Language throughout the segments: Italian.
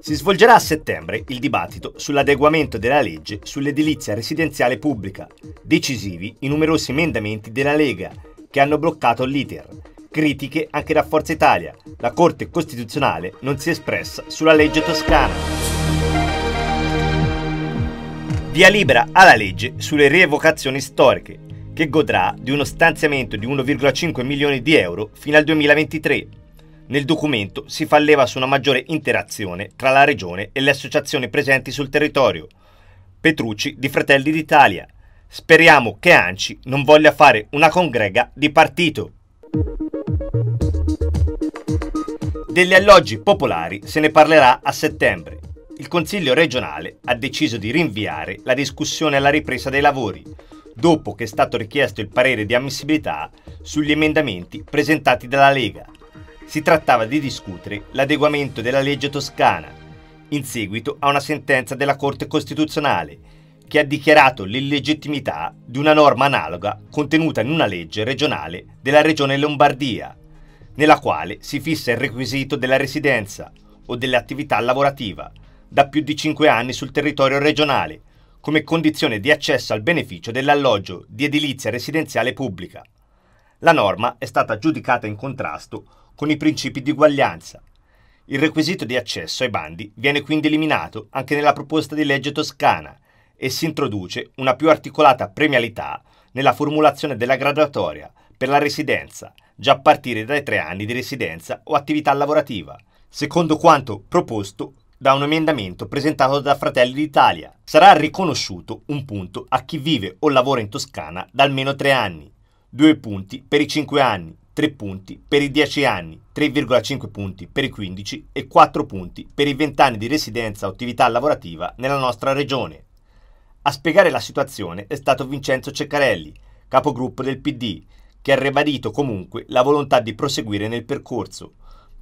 Si svolgerà a settembre il dibattito sull'adeguamento della legge sull'edilizia residenziale pubblica, decisivi i numerosi emendamenti della Lega che hanno bloccato l'iter. Critiche anche da Forza Italia. La Corte Costituzionale non si è espressa sulla legge toscana. Via libera alla legge sulle rievocazioni storiche, che godrà di uno stanziamento di 1,5 milioni di euro fino al 2023. Nel documento si fa leva su una maggiore interazione tra la Regione e le associazioni presenti sul territorio. Petrucci di Fratelli d'Italia. Speriamo che Anci non voglia fare una congrega di partito. Degli alloggi popolari se ne parlerà a settembre. Il Consiglio regionale ha deciso di rinviare la discussione alla ripresa dei lavori dopo che è stato richiesto il parere di ammissibilità sugli emendamenti presentati dalla Lega. Si trattava di discutere l'adeguamento della legge toscana, in seguito a una sentenza della Corte Costituzionale, che ha dichiarato l'illegittimità di una norma analoga contenuta in una legge regionale della regione Lombardia, nella quale si fissa il requisito della residenza o dell'attività lavorativa da più di 5 anni sul territorio regionale come condizione di accesso al beneficio dell'alloggio di edilizia residenziale pubblica. La norma è stata giudicata in contrasto con i principi di uguaglianza. Il requisito di accesso ai bandi viene quindi eliminato anche nella proposta di legge toscana e si introduce una più articolata premialità nella formulazione della graduatoria per la residenza, già a partire dai tre anni di residenza o attività lavorativa, secondo quanto proposto da un emendamento presentato da Fratelli d'Italia. Sarà riconosciuto un punto a chi vive o lavora in Toscana da almeno tre anni, due punti per i cinque anni, tre punti per i dieci anni, 3,5 punti per i 15 e 4 punti per i 20 anni di residenza o attività lavorativa nella nostra regione. A spiegare la situazione è stato Vincenzo Ceccarelli, capogruppo del PD, che ha ribadito comunque la volontà di proseguire nel percorso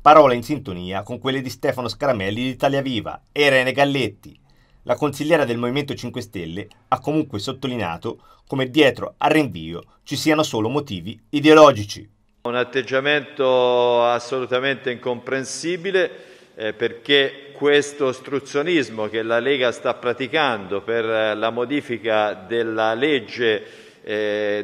parola in sintonia con quelle di Stefano Scaramelli di Italia Viva e Irene Galletti. La consigliera del Movimento 5 Stelle ha comunque sottolineato come dietro al rinvio ci siano solo motivi ideologici. Un atteggiamento assolutamente incomprensibile eh, perché questo ostruzionismo che la Lega sta praticando per eh, la modifica della legge 2,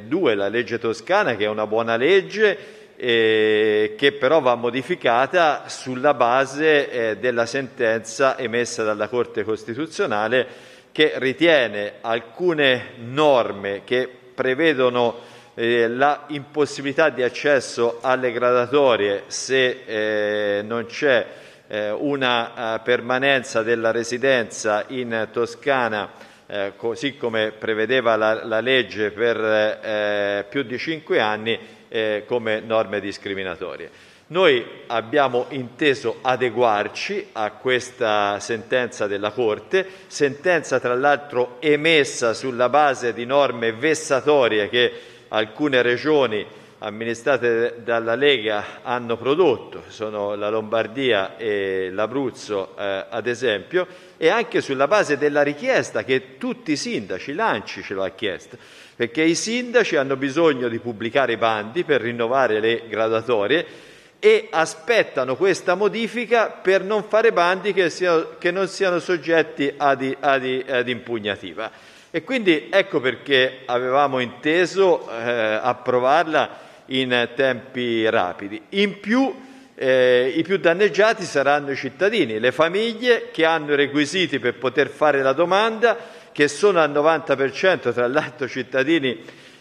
eh, la legge toscana, che è una buona legge, eh, che però va modificata sulla base eh, della sentenza emessa dalla Corte Costituzionale che ritiene alcune norme che prevedono eh, la impossibilità di accesso alle gradatorie se eh, non c'è eh, una eh, permanenza della residenza in Toscana eh, così come prevedeva la, la legge per eh, più di cinque anni eh, come norme discriminatorie. Noi abbiamo inteso adeguarci a questa sentenza della Corte, sentenza tra l'altro emessa sulla base di norme vessatorie che alcune regioni amministrate dalla Lega hanno prodotto, sono la Lombardia e l'Abruzzo eh, ad esempio, e anche sulla base della richiesta che tutti i sindaci, l'Anci ce l'ha chiesta, perché i sindaci hanno bisogno di pubblicare i bandi per rinnovare le graduatorie e aspettano questa modifica per non fare bandi che, siano, che non siano soggetti ad, ad, ad impugnativa. E quindi ecco perché avevamo inteso eh, approvarla in tempi rapidi. In più eh, i più danneggiati saranno i cittadini, le famiglie che hanno i requisiti per poter fare la domanda, che sono al 90% tra l'altro cittadini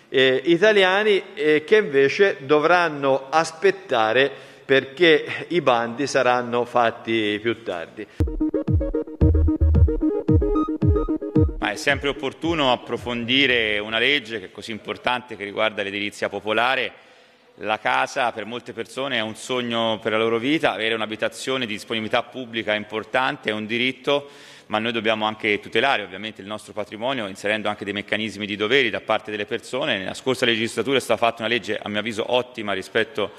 eh, italiani, eh, che invece dovranno aspettare perché i bandi saranno fatti più tardi. Ma è sempre opportuno approfondire una legge che è così importante che riguarda l'edilizia popolare la casa per molte persone è un sogno per la loro vita, avere un'abitazione di disponibilità pubblica è importante, è un diritto, ma noi dobbiamo anche tutelare ovviamente il nostro patrimonio inserendo anche dei meccanismi di doveri da parte delle persone. Nella scorsa legislatura è stata fatta una legge, a mio avviso, ottima rispetto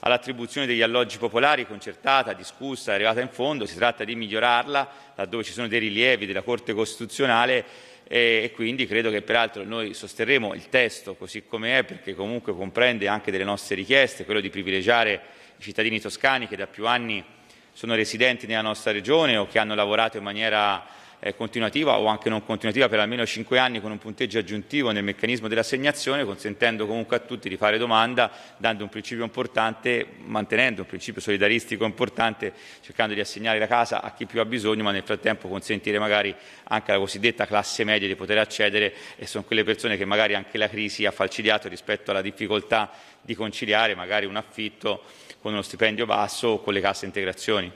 all'attribuzione degli alloggi popolari, concertata, discussa, arrivata in fondo, si tratta di migliorarla laddove ci sono dei rilievi della Corte Costituzionale e quindi credo che peraltro noi sosterremo il testo così come è perché comunque comprende anche delle nostre richieste, quello di privilegiare i cittadini toscani che da più anni sono residenti nella nostra regione o che hanno lavorato in maniera eh, continuativa o anche non continuativa per almeno 5 anni con un punteggio aggiuntivo nel meccanismo dell'assegnazione, consentendo comunque a tutti di fare domanda, dando un principio importante, mantenendo un principio solidaristico importante, cercando di assegnare la casa a chi più ha bisogno, ma nel frattempo consentire magari anche alla cosiddetta classe media di poter accedere e sono quelle persone che magari anche la crisi ha falcidiato rispetto alla difficoltà di conciliare magari un affitto con uno stipendio basso o con le casse integrazioni.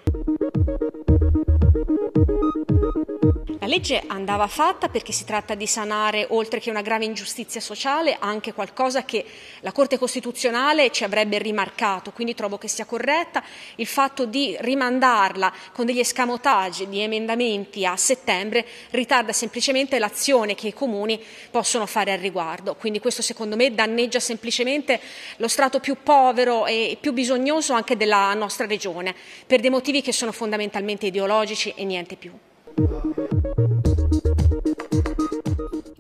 legge andava fatta perché si tratta di sanare, oltre che una grave ingiustizia sociale, anche qualcosa che la Corte Costituzionale ci avrebbe rimarcato, quindi trovo che sia corretta il fatto di rimandarla con degli escamotaggi di emendamenti a settembre ritarda semplicemente l'azione che i comuni possono fare al riguardo. Quindi questo secondo me danneggia semplicemente lo strato più povero e più bisognoso anche della nostra regione, per dei motivi che sono fondamentalmente ideologici e niente più.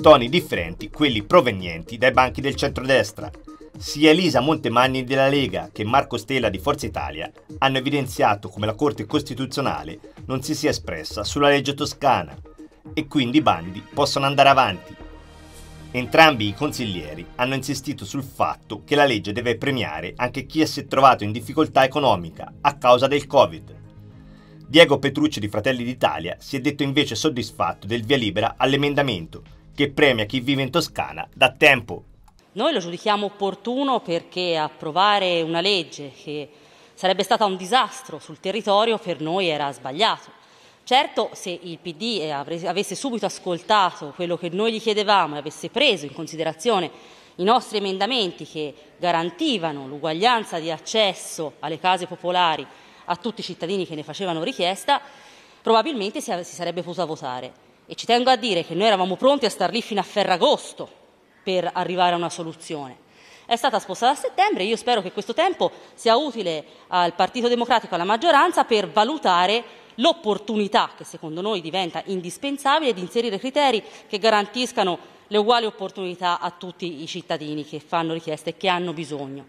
Toni differenti quelli provenienti dai banchi del centrodestra. Sia Elisa Montemagni della Lega che Marco Stella di Forza Italia hanno evidenziato come la Corte Costituzionale non si sia espressa sulla legge toscana e quindi i bandi possono andare avanti. Entrambi i consiglieri hanno insistito sul fatto che la legge deve premiare anche chi si è trovato in difficoltà economica a causa del Covid. Diego Petrucci di Fratelli d'Italia si è detto invece soddisfatto del via libera all'emendamento, che premia chi vive in Toscana da tempo. Noi lo giudichiamo opportuno perché approvare una legge che sarebbe stata un disastro sul territorio per noi era sbagliato. Certo, se il PD avesse subito ascoltato quello che noi gli chiedevamo e avesse preso in considerazione i nostri emendamenti che garantivano l'uguaglianza di accesso alle case popolari a tutti i cittadini che ne facevano richiesta, probabilmente si, si sarebbe potuta votare. E ci tengo a dire che noi eravamo pronti a star lì fino a Ferragosto per arrivare a una soluzione. È stata spostata a settembre e io spero che questo tempo sia utile al Partito Democratico e alla maggioranza per valutare l'opportunità, che secondo noi diventa indispensabile, di inserire criteri che garantiscano le uguali opportunità a tutti i cittadini che fanno richieste e che hanno bisogno.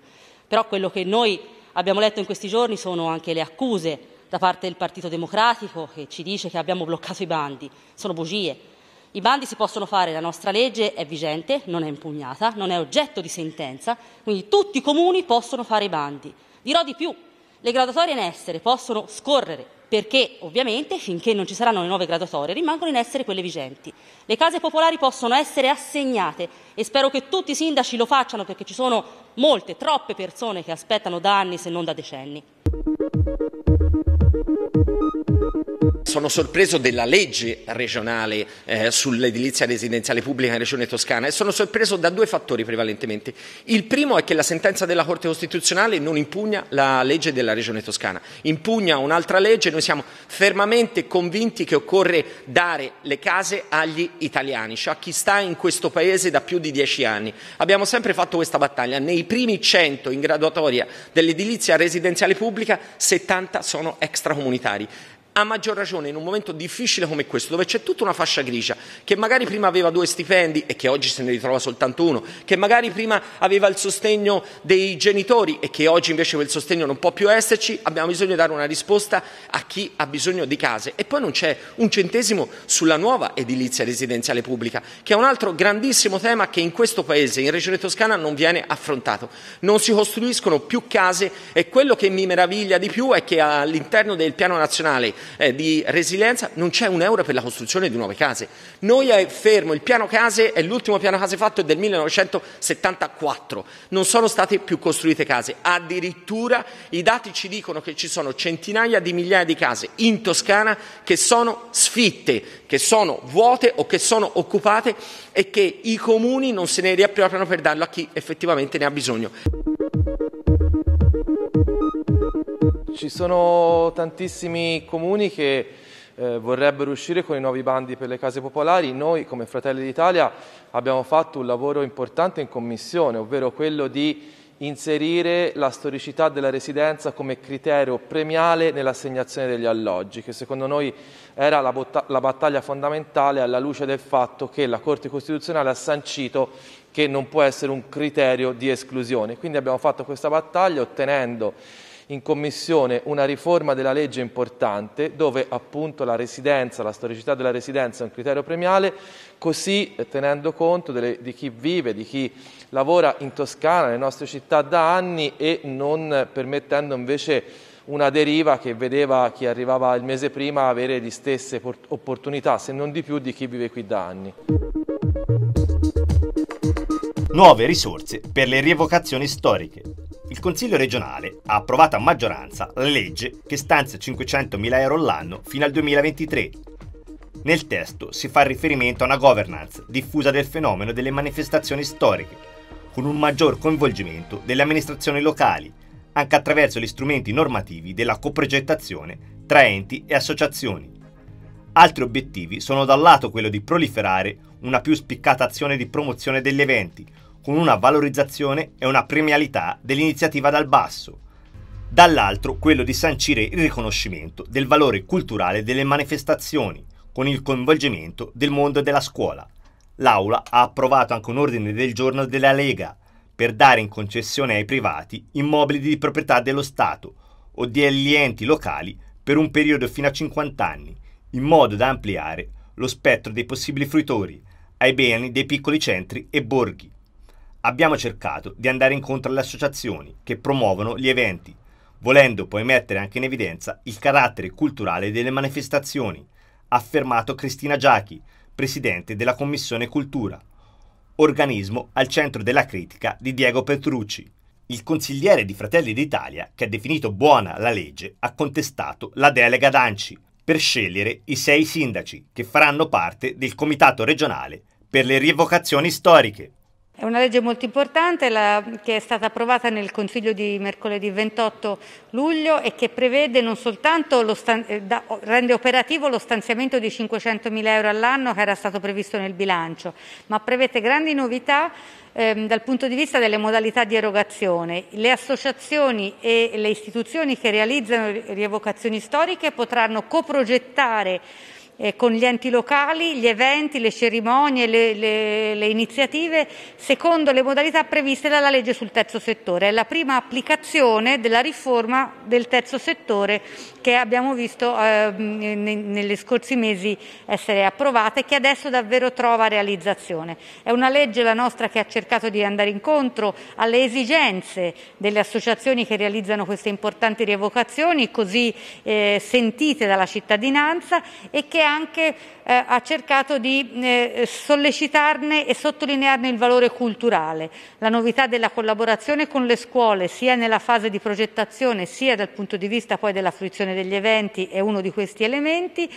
Però quello che noi abbiamo letto in questi giorni sono anche le accuse da parte del Partito Democratico che ci dice che abbiamo bloccato i bandi. Sono bugie. I bandi si possono fare, la nostra legge è vigente, non è impugnata, non è oggetto di sentenza, quindi tutti i comuni possono fare i bandi. Dirò di più, le graduatorie in essere possono scorrere perché ovviamente finché non ci saranno le nuove graduatorie rimangono in essere quelle vigenti. Le case popolari possono essere assegnate e spero che tutti i sindaci lo facciano perché ci sono molte, troppe persone che aspettano da anni se non da decenni. Sono sorpreso della legge regionale eh, sull'edilizia residenziale pubblica in Regione Toscana e sono sorpreso da due fattori prevalentemente. Il primo è che la sentenza della Corte Costituzionale non impugna la legge della Regione Toscana, impugna un'altra legge. Noi siamo fermamente convinti che occorre dare le case agli italiani, cioè a chi sta in questo Paese da più di dieci anni. Abbiamo sempre fatto questa battaglia. Nei primi cento in graduatoria dell'edilizia residenziale pubblica, 70 sono extracomunitari a maggior ragione in un momento difficile come questo, dove c'è tutta una fascia grigia, che magari prima aveva due stipendi e che oggi se ne ritrova soltanto uno, che magari prima aveva il sostegno dei genitori e che oggi invece quel sostegno non può più esserci, abbiamo bisogno di dare una risposta a chi ha bisogno di case. E poi non c'è un centesimo sulla nuova edilizia residenziale pubblica, che è un altro grandissimo tema che in questo Paese, in Regione Toscana, non viene affrontato. Non si costruiscono più case e quello che mi meraviglia di più è che all'interno del piano nazionale eh, di resilienza, non c'è un euro per la costruzione di nuove case. Noi è eh, fermo, il piano case è l'ultimo piano case fatto è del 1974, non sono state più costruite case, addirittura i dati ci dicono che ci sono centinaia di migliaia di case in Toscana che sono sfitte, che sono vuote o che sono occupate e che i comuni non se ne riappropriano per darlo a chi effettivamente ne ha bisogno. ci sono tantissimi comuni che eh, vorrebbero uscire con i nuovi bandi per le case popolari. Noi come Fratelli d'Italia abbiamo fatto un lavoro importante in commissione, ovvero quello di inserire la storicità della residenza come criterio premiale nell'assegnazione degli alloggi, che secondo noi era la, la, battaglia fondamentale alla luce del fatto che la Corte Costituzionale ha sancito che non può essere un criterio di esclusione. Quindi abbiamo fatto questa battaglia ottenendo in commissione una riforma della legge importante dove appunto la residenza, la storicità della residenza è un criterio premiale, così eh, tenendo conto delle, di chi vive, di chi lavora in Toscana, nelle nostre città da anni e non permettendo invece una deriva che vedeva chi arrivava il mese prima avere le stesse opportunità, se non di più, di chi vive qui da anni. Nuove risorse per le rievocazioni storiche. Il Consiglio regionale ha approvato a maggioranza la legge che stanzia 500.000 euro all'anno fino al 2023. Nel testo si fa riferimento a una governance diffusa del fenomeno delle manifestazioni storiche, con un maggior coinvolgimento delle amministrazioni locali, anche attraverso gli strumenti normativi della coprogettazione tra enti e associazioni. Altri obiettivi sono dal lato quello di proliferare una più spiccata azione di promozione degli eventi, con una valorizzazione e una premialità dell'iniziativa dal basso, dall'altro quello di sancire il riconoscimento del valore culturale delle manifestazioni, con il coinvolgimento del mondo della scuola. L'Aula ha approvato anche un ordine del giorno della Lega per dare in concessione ai privati immobili di proprietà dello Stato o degli enti locali per un periodo fino a 50 anni, in modo da ampliare lo spettro dei possibili fruitori ai beni dei piccoli centri e borghi, Abbiamo cercato di andare incontro alle associazioni che promuovono gli eventi, volendo poi mettere anche in evidenza il carattere culturale delle manifestazioni, ha affermato Cristina Giachi, presidente della Commissione Cultura, organismo al centro della critica di Diego Petrucci. Il consigliere di Fratelli d'Italia, che ha definito buona la legge, ha contestato la delega d'Anci per scegliere i sei sindaci che faranno parte del comitato regionale per le rievocazioni storiche. È una legge molto importante la, che è stata approvata nel Consiglio di mercoledì 28 luglio e che prevede non soltanto lo eh, da, rende operativo lo stanziamento di 500 mila euro all'anno che era stato previsto nel bilancio, ma prevede grandi novità ehm, dal punto di vista delle modalità di erogazione. Le associazioni e le istituzioni che realizzano rievocazioni storiche potranno coprogettare eh, con gli enti locali, gli eventi, le cerimonie, le, le, le, iniziative, secondo le modalità previste dalla legge sul terzo settore. È la prima applicazione della riforma del terzo settore che abbiamo visto eh, negli scorsi mesi essere approvata e che adesso davvero trova realizzazione. È una legge, la nostra, che ha cercato di andare incontro alle esigenze delle associazioni che realizzano queste importanti rievocazioni, così eh, sentite dalla cittadinanza e che anche eh, ha cercato di eh, sollecitarne e sottolinearne il valore culturale, la novità della collaborazione con le scuole sia nella fase di progettazione sia dal punto di vista poi della fruizione degli eventi è uno di questi elementi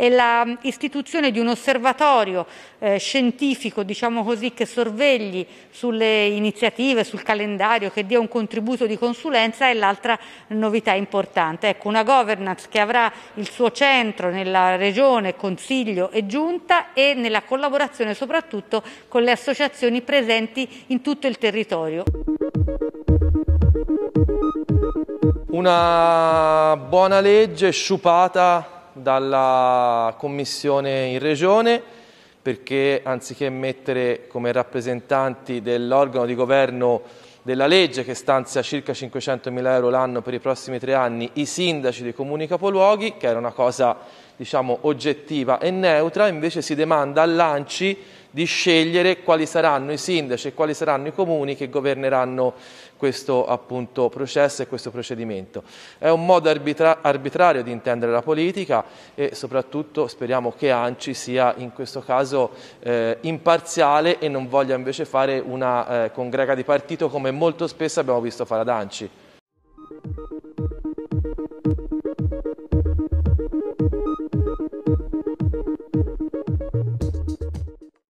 e l'istituzione di un osservatorio eh, scientifico, diciamo così, che sorvegli sulle iniziative, sul calendario, che dia un contributo di consulenza è l'altra novità importante. Ecco, una governance che avrà il suo centro nella regione, consiglio e giunta e nella collaborazione soprattutto con le associazioni presenti in tutto il territorio. Una buona legge sciupata dalla commissione in regione perché anziché mettere come rappresentanti dell'organo di governo della legge che stanzia circa 500 mila euro l'anno per i prossimi tre anni i sindaci dei comuni capoluoghi, che era una cosa diciamo oggettiva e neutra, invece si demanda all'ANCI di scegliere quali saranno i sindaci e quali saranno i comuni che governeranno questo appunto, processo e questo procedimento. È un modo arbitra arbitrario di intendere la politica e soprattutto speriamo che Anci sia in questo caso eh, imparziale e non voglia invece fare una eh, congrega di partito come molto spesso abbiamo visto fare ad Anci.